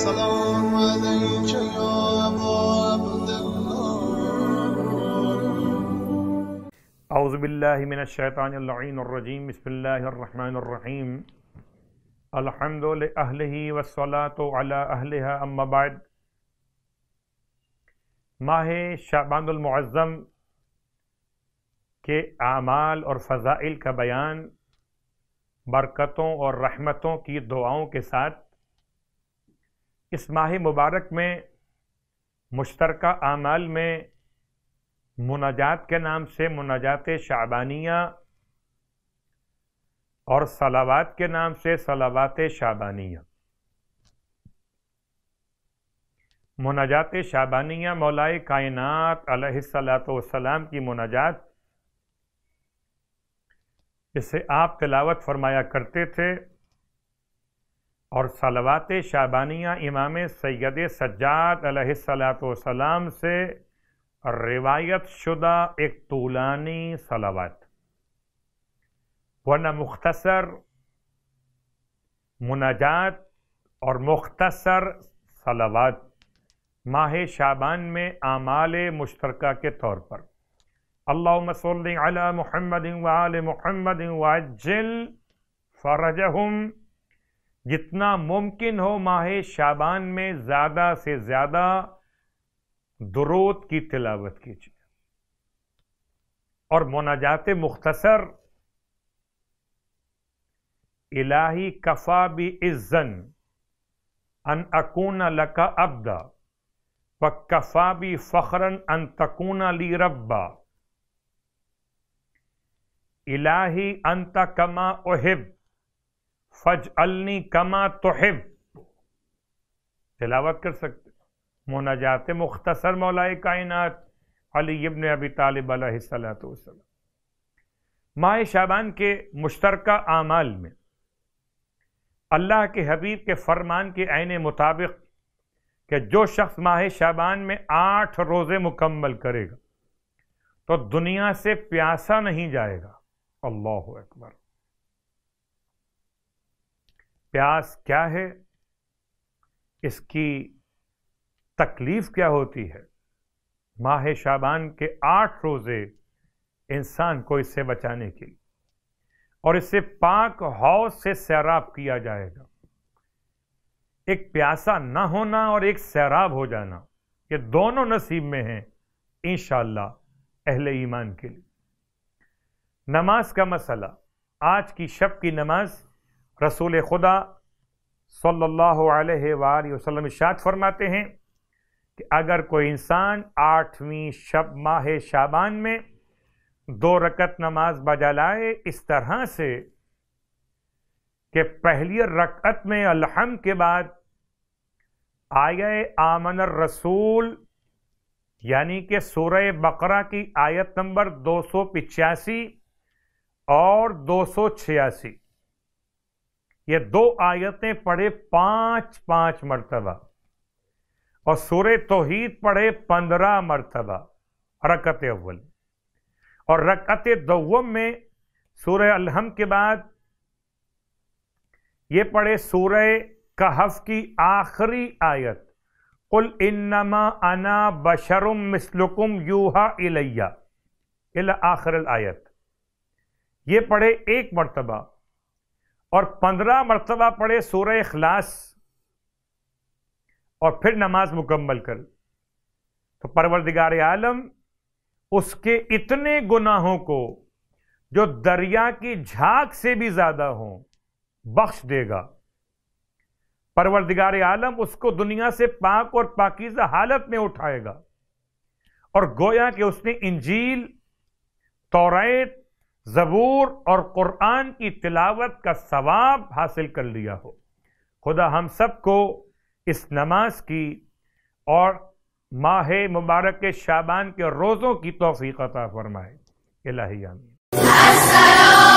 السلام عليك يا أبا عبد الله من شیط الحم الرجیم بسم اللہ الرحمن الرحیم الحمد والصلاة على اللہ اللہ بعد ماہ شعبان المعظم کے اعمال اور فضائل کا بیان برکتوں اور رحمتوں کی دعاؤں کے ساتھ اس ماہ مبارک میں مشترکہ اعمال میں مناجات کے نام سے مناجات شعبانیہ اور صلوات کے نام سے صلوات شعبانیہ مناجات شعبانیہ مولا کائنات علیہ السلاۃ والسلام کی مناجات اسے آپ تلاوت فرمایا کرتے تھے اور صلوات شابانیہ امام سید سجاد علیہ السلام سے روایت شدہ ایک طولانی صلوات ورنہ مختصر مناجات اور مختصر صلوات ماہ شعبان میں اعمال مشترکہ کے طور پر اللہم صلی علی محمد وعال محمد وعجل فرجہم جتنا ممکن ہو ماہ شابان میں زیادہ سے زیادہ دروت کی تلاوت کیجیے اور مناجات مختصر الہی کفا بی عزن اکون لکا ابدا و کفا بی فخرن ان تکون لی ربا الہی کما احب فج النی کما توحب تلاوت کر سکتے مناجات مختصر مولائے کائنات علی ابن ابی طالب علیہ السلام ماہ شابان کے مشترکہ اعمال میں اللہ کے حبیب کے فرمان کے عین مطابق کہ جو شخص ماہ شابان میں آٹھ روزے مکمل کرے گا تو دنیا سے پیاسا نہیں جائے گا اللہ اکبر پیاس کیا ہے اس کی تکلیف کیا ہوتی ہے ماہ شابان کے آٹھ روزے انسان کو اس سے بچانے کے لیے اور اس سے پاک ہاؤس سے سیراب کیا جائے گا ایک پیاسا نہ ہونا اور ایک سیراب ہو جانا یہ دونوں نصیب میں ہیں انشاءاللہ اہل ایمان کے لیے نماز کا مسئلہ آج کی شب کی نماز رسول خدا صلی اللہ علیہ وآلہ وسلم اشارت فرماتے ہیں کہ اگر کوئی انسان آٹھویں شب ماہ شابان میں دو رکت نماز بجا لائے اس طرح سے کہ پہلی رکت میں الحم کے بعد آی آمن الرسول یعنی کہ سورہ بقرہ کی آیت نمبر دو سو پچاسی اور دو سو چھیاسی یہ دو آیتیں پڑھے پانچ پانچ مرتبہ اور سورہ توحید پڑھے پندرہ مرتبہ رکت اول اور رکت دوم میں سورہ الحم کے بعد یہ پڑھے سورہ کحف کی آخری آیت انما انا بشرم مسلکم یوہا الیا آخر الت یہ پڑھے ایک مرتبہ اور پندرہ مرتبہ پڑھے سورہ اخلاص اور پھر نماز مکمل کر تو پروردگار عالم اس کے اتنے گناہوں کو جو دریا کی جھاک سے بھی زیادہ ہوں بخش دے گا پروردگار عالم اس کو دنیا سے پاک اور پاکیزہ حالت میں اٹھائے گا اور گویا کہ اس نے انجیل توریت زبور اور قرآن کی تلاوت کا ثواب حاصل کر لیا ہو خدا ہم سب کو اس نماز کی اور ماہ مبارک شابان کے روزوں کی توفیق عطا فرمائے الہی آمین